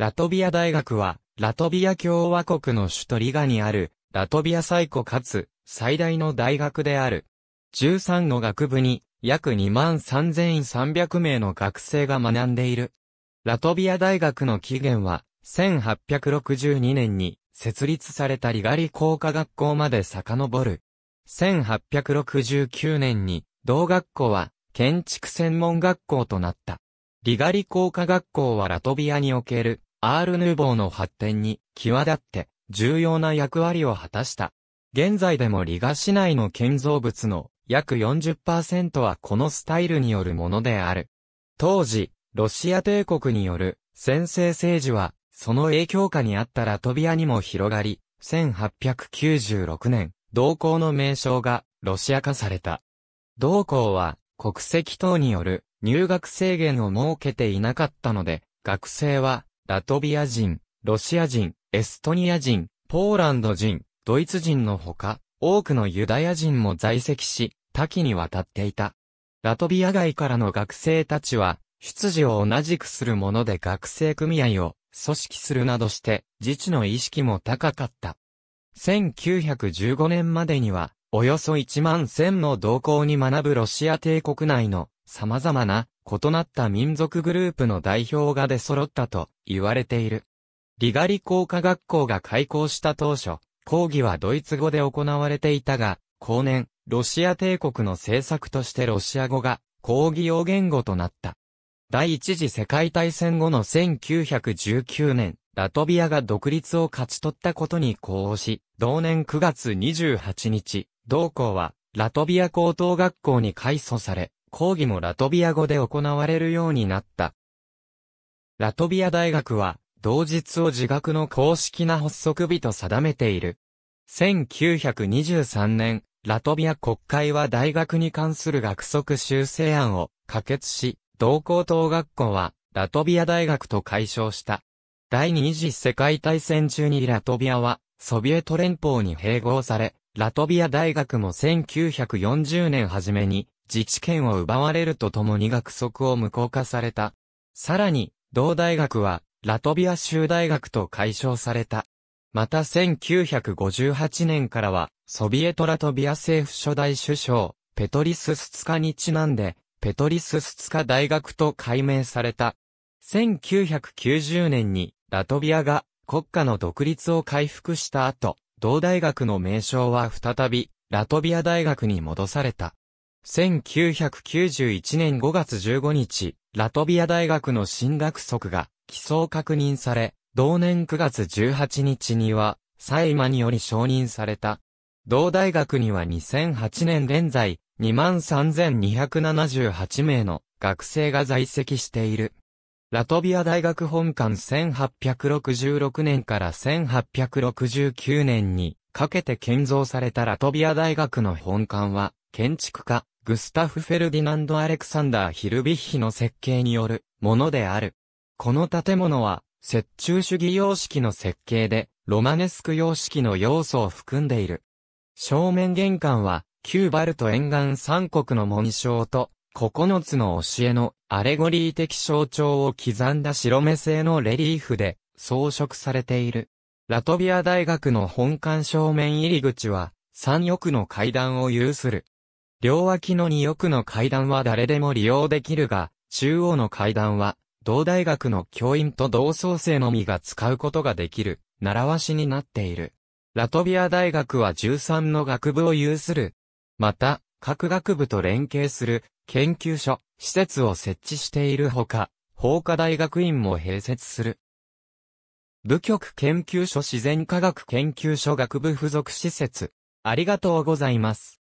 ラトビア大学は、ラトビア共和国の首都リガにある、ラトビア最古かつ、最大の大学である。13の学部に、約23,300名の学生が学んでいる。ラトビア大学の起源は、1862年に設立されたリガリ工科学校まで遡る。1869年に、同学校は建築専門学校となった。リガリ工科学校はラトビアにおけるアール・ヌーボーの発展に際立って重要な役割を果たした。現在でもリガ市内の建造物の約40%はこのスタイルによるものである。当時、ロシア帝国による先制政治は、その影響下にあったラトビアにも広がり、1896年、同校の名称がロシア化された。同校は国籍等による入学制限を設けていなかったので、学生はラトビア人、ロシア人、エストニア人、ポーランド人、ドイツ人のほか、多くのユダヤ人も在籍し、多岐にわたっていた。ラトビア外からの学生たちは、出自を同じくするもので学生組合を組織するなどして、自治の意識も高かった。1915年までには、およそ1万1000の同行に学ぶロシア帝国内の様々な異なった民族グループの代表が出揃ったと言われている。リガリ工科学校が開校した当初、講義はドイツ語で行われていたが、後年、ロシア帝国の政策としてロシア語が講義用言語となった。第一次世界大戦後の1919年、ラトビアが独立を勝ち取ったことに呼応し、同年9月28日、同校は、ラトビア高等学校に改組され、講義もラトビア語で行われるようになった。ラトビア大学は、同日を自学の公式な発足日と定めている。1923年、ラトビア国会は大学に関する学則修正案を可決し、同高等学校はラトビア大学と解消した。第二次世界大戦中にラトビアはソビエト連邦に併合され、ラトビア大学も1940年初めに自治権を奪われるとともに学則を無効化された。さらに、同大学は、ラトビア州大学と解消された。また1958年からは、ソビエトラトビア政府初代首相、ペトリス・スツカにちなんで、ペトリス・スツカ大学と改名された。1990年に、ラトビアが国家の独立を回復した後、同大学の名称は再び、ラトビア大学に戻された。1991年5月15日、ラトビア大学の進学則が起草確認され、同年9月18日には、イマにより承認された。同大学には2008年現在、23,278名の学生が在籍している。ラトビア大学本館1866年から1869年にかけて建造されたラトビア大学の本館は建築家グスタフ・フェルディナンド・アレクサンダー・ヒルビッヒの設計によるものである。この建物は、折衷主義様式の設計で、ロマネスク様式の要素を含んでいる。正面玄関は、キューバルト沿岸三国の紋章と、9つの教えのアレゴリー的象徴を刻んだ白目製のレリーフで装飾されている。ラトビア大学の本館正面入り口は、三翼の階段を有する。両脇の2翼の階段は誰でも利用できるが、中央の階段は、同大学の教員と同窓生のみが使うことができる、習わしになっている。ラトビア大学は13の学部を有する。また、各学部と連携する研究所、施設を設置しているほか、法科大学院も併設する。部局研究所自然科学研究所学部附属施設。ありがとうございます。